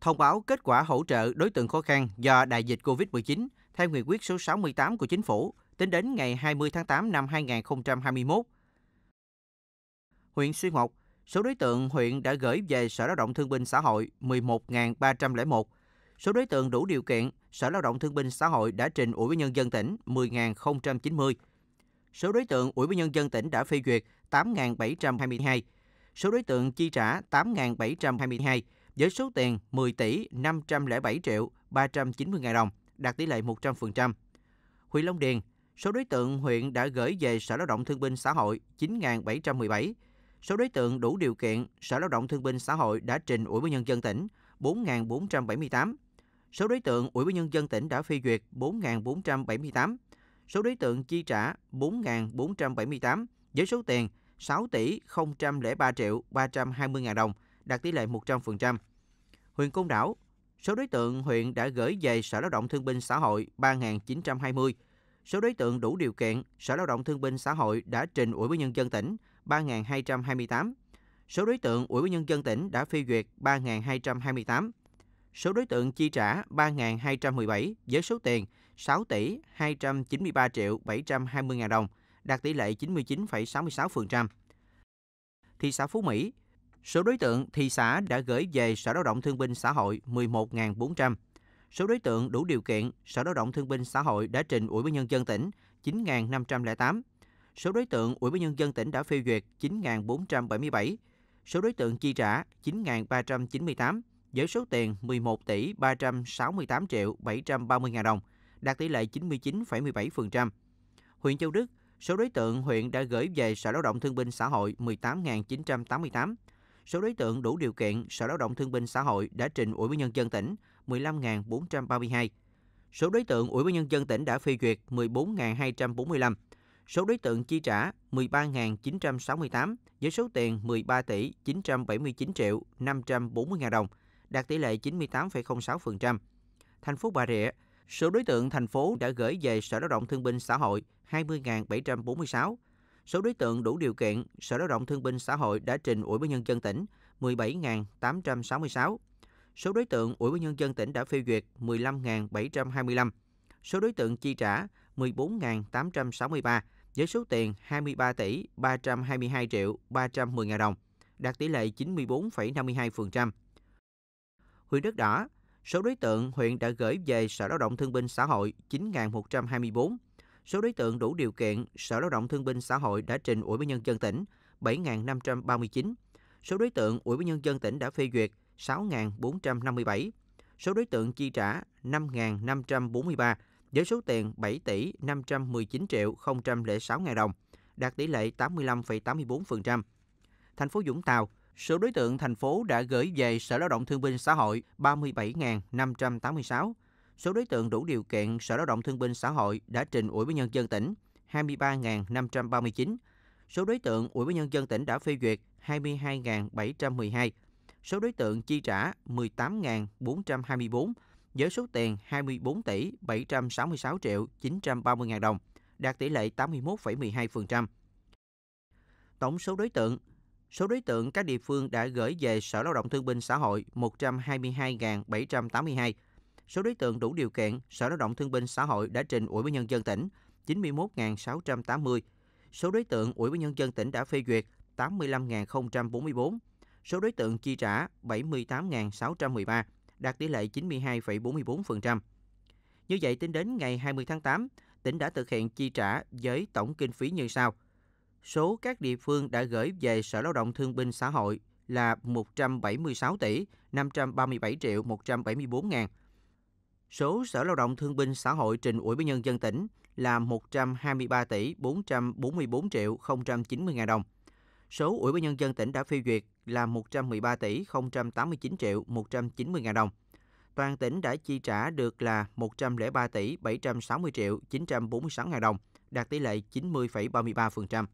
thông báo kết quả hỗ trợ đối tượng khó khăn do đại dịch COVID-19 theo nghị quyết số 68 của chính phủ tính đến ngày 20 tháng 8 năm 2021. Huyện Xuyên Mộc, số đối tượng huyện đã gửi về Sở Lao động Thương binh Xã hội 11.301. Số đối tượng đủ điều kiện, Sở Lao động Thương binh Xã hội đã trình Ủy ban nhân dân tỉnh 10.090. Số đối tượng Ủy ban nhân dân tỉnh đã phê duyệt 8.722. Số đối tượng chi trả 8.722 với số tiền 10 tỷ 507 triệu 390 ngàn đồng, đạt tỷ lệ 100%. Huyện Long Điền, số đối tượng huyện đã gửi về Sở Lao động Thương binh Xã hội 9.717. Số đối tượng đủ điều kiện Sở Lao động Thương binh Xã hội đã trình Ủy ban Nhân dân tỉnh 4.478. Số đối tượng Ủy ban Nhân dân tỉnh đã phê duyệt 4.478. Số đối tượng chi trả 4.478 với số tiền 6 tỷ 003 triệu 320 ngàn đồng, đạt tỷ lệ 100%. Huyện Côn Đảo, số đối tượng huyện đã gửi về Sở Lao động Thương binh Xã hội 3.920. Số đối tượng đủ điều kiện, Sở Lao động Thương binh Xã hội đã trình Ủy ban Nhân dân tỉnh 3.228. Số đối tượng Ủy ban Nhân dân tỉnh đã phê duyệt 3.228. Số đối tượng chi trả 3.217 với số tiền 6 tỷ 293 triệu 720 ngàn đồng, đạt tỷ lệ 99,66%. Thị xã Phú Mỹ, Số đối tượng thị xã đã gửi về Sở Lao động Thương binh Xã hội 11.400. Số đối tượng đủ điều kiện, Sở Lao động Thương binh Xã hội đã trình Ủy ban Nhân dân tỉnh 9.508. Số đối tượng Ủy ban Nhân dân tỉnh đã phê duyệt 9.477. Số đối tượng chi trả 9.398 với số tiền 11 tỷ 368 triệu 730 ngàn đồng, đạt tỷ lệ 99,17%. Huyện Châu Đức, số đối tượng huyện đã gửi về Sở Lao động Thương binh Xã hội 18.988, Số đối tượng đủ điều kiện Sở Lao động Thương binh Xã hội đã trình Ủy ban nhân dân tỉnh 15.432. Số đối tượng Ủy ban nhân dân tỉnh đã phê duyệt 14.245. Số đối tượng chi trả 13.968 với số tiền 13 tỷ 979 triệu 540 ngàn đồng, đạt tỷ lệ 98,06%. Thành phố Bà Rịa, số đối tượng thành phố đã gửi về Sở Lao động Thương binh Xã hội 20.746 Số đối tượng đủ điều kiện, Sở Lao động Thương binh Xã hội đã trình Ủy ban Nhân dân tỉnh 17.866. Số đối tượng Ủy ban Nhân dân tỉnh đã phê duyệt 15.725. Số đối tượng chi trả 14.863 với số tiền 23 tỷ 322 triệu 310 ngàn đồng, đạt tỷ lệ 94,52%. Huyện Đất Đỏ, số đối tượng huyện đã gửi về Sở Lao động Thương binh Xã hội 9.124 Số đối tượng đủ điều kiện, Sở Lao động Thương binh Xã hội đã trình Ủy ban nhân dân tỉnh 7.539. Số đối tượng Ủy ban nhân dân tỉnh đã phê duyệt 6.457. Số đối tượng chi trả 5.543 với số tiền 7 tỷ 519 triệu 006 ngàn đồng, đạt tỷ lệ 85,84%. Thành phố Vũng Tàu, số đối tượng thành phố đã gửi về Sở Lao động Thương binh Xã hội 37.586 số đối tượng đủ điều kiện Sở Lao động Thương binh Xã hội đã trình Ủy ban Nhân dân tỉnh 23.539, số đối tượng Ủy ban Nhân dân tỉnh đã phê duyệt 22.712, số đối tượng chi trả 18.424 với số tiền 24 tỷ 766 triệu 930 ngàn đồng, đạt tỷ lệ 81,12%. Tổng số đối tượng Số đối tượng các địa phương đã gửi về Sở Lao động Thương binh Xã hội 122.782, số đối tượng đủ điều kiện Sở Lao động Thương binh Xã hội đã trình Ủy ban nhân dân tỉnh 91.680. Số đối tượng Ủy ban nhân dân tỉnh đã phê duyệt 85.044. Số đối tượng chi trả 78.613, đạt tỷ lệ 92,44%. Như vậy tính đến ngày 20 tháng 8, tỉnh đã thực hiện chi trả với tổng kinh phí như sau. Số các địa phương đã gửi về Sở Lao động Thương binh Xã hội là 176 tỷ 537 triệu 174 ngàn Số Sở Lao động Thương binh Xã hội trình Ủy ban nhân dân tỉnh là 123 tỷ 444 triệu 090 ngàn đồng. Số Ủy ban nhân dân tỉnh đã phê duyệt là 113 tỷ 089 triệu 190 ngàn đồng. Toàn tỉnh đã chi trả được là 103 tỷ 760 triệu 946 ngàn đồng, đạt tỷ lệ 90,33%.